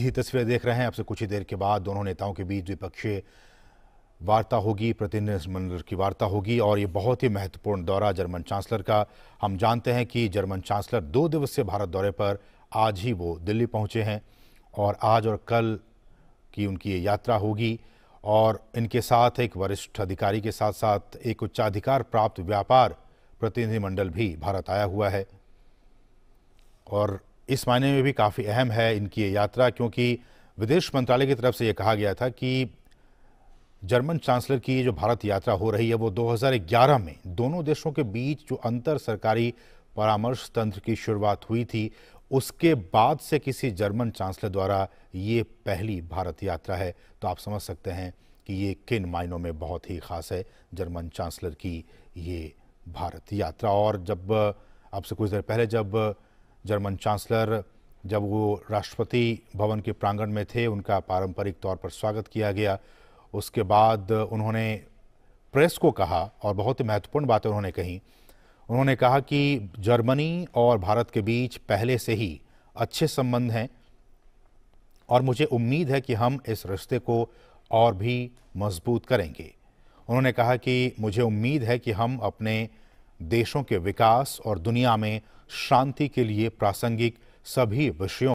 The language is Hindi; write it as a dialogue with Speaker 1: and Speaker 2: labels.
Speaker 1: यही तस्वीरें देख रहे हैं अब से कुछ ही देर के बाद दोनों नेताओं के बीच द्विपक्षीय वार्ता होगी प्रतिनिधिमंडल की वार्ता होगी और ये बहुत ही महत्वपूर्ण दौरा जर्मन चांसलर का हम जानते हैं कि जर्मन चांसलर दो दिवसीय भारत दौरे पर आज ही वो दिल्ली पहुंचे हैं और आज और कल की उनकी ये यात्रा होगी और इनके साथ एक वरिष्ठ अधिकारी के साथ साथ एक उच्चाधिकार प्राप्त व्यापार प्रतिनिधिमंडल भी भारत आया हुआ है और इस मायने में भी काफ़ी अहम है इनकी ये यात्रा क्योंकि विदेश मंत्रालय की तरफ से ये कहा गया था कि जर्मन चांसलर की जो भारत यात्रा हो रही है वो 2011 में दोनों देशों के बीच जो अंतर सरकारी परामर्श तंत्र की शुरुआत हुई थी उसके बाद से किसी जर्मन चांसलर द्वारा ये पहली भारत यात्रा है तो आप समझ सकते हैं कि ये किन मायनों में बहुत ही खास है जर्मन चांसलर की ये भारत यात्रा और जब अब से कुछ देर पहले जब जर्मन चांसलर जब वो राष्ट्रपति भवन के प्रांगण में थे उनका पारंपरिक तौर पर स्वागत किया गया उसके बाद उन्होंने प्रेस को कहा और बहुत ही महत्वपूर्ण बातें उन्होंने कही उन्होंने कहा कि जर्मनी और भारत के बीच पहले से ही अच्छे संबंध हैं और मुझे उम्मीद है कि हम इस रिश्ते को और भी मजबूत करेंगे उन्होंने कहा कि मुझे उम्मीद है कि हम अपने देशों के विकास और दुनिया में शांति के लिए प्रासंगिक सभी विषयों